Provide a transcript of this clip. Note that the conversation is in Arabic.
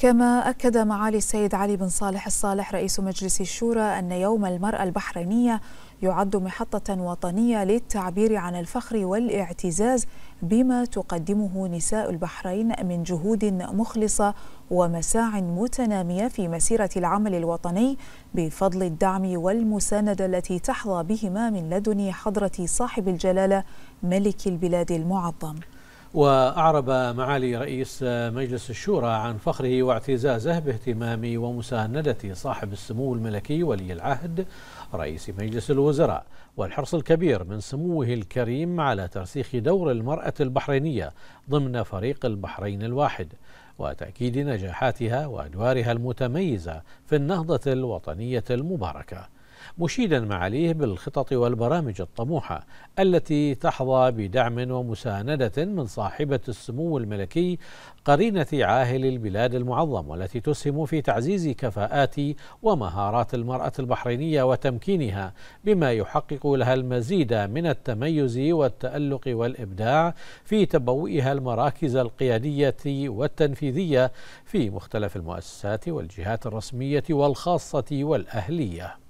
كما أكد معالي السيد علي بن صالح الصالح رئيس مجلس الشورى أن يوم المرأة البحرينية يعد محطة وطنية للتعبير عن الفخر والاعتزاز بما تقدمه نساء البحرين من جهود مخلصة ومساع متنامية في مسيرة العمل الوطني بفضل الدعم والمساندة التي تحظى بهما من لدن حضرة صاحب الجلالة ملك البلاد المعظم وأعرب معالي رئيس مجلس الشورى عن فخره واعتزازه باهتمام ومساندة صاحب السمو الملكي ولي العهد رئيس مجلس الوزراء والحرص الكبير من سموه الكريم على ترسيخ دور المرأة البحرينية ضمن فريق البحرين الواحد وتأكيد نجاحاتها وأدوارها المتميزة في النهضة الوطنية المباركة مشيدا معاليه بالخطط والبرامج الطموحه التي تحظى بدعم ومسانده من صاحبه السمو الملكي قرينه عاهل البلاد المعظم والتي تسهم في تعزيز كفاءات ومهارات المراه البحرينيه وتمكينها بما يحقق لها المزيد من التميز والتالق والابداع في تبوئها المراكز القياديه والتنفيذيه في مختلف المؤسسات والجهات الرسميه والخاصه والاهليه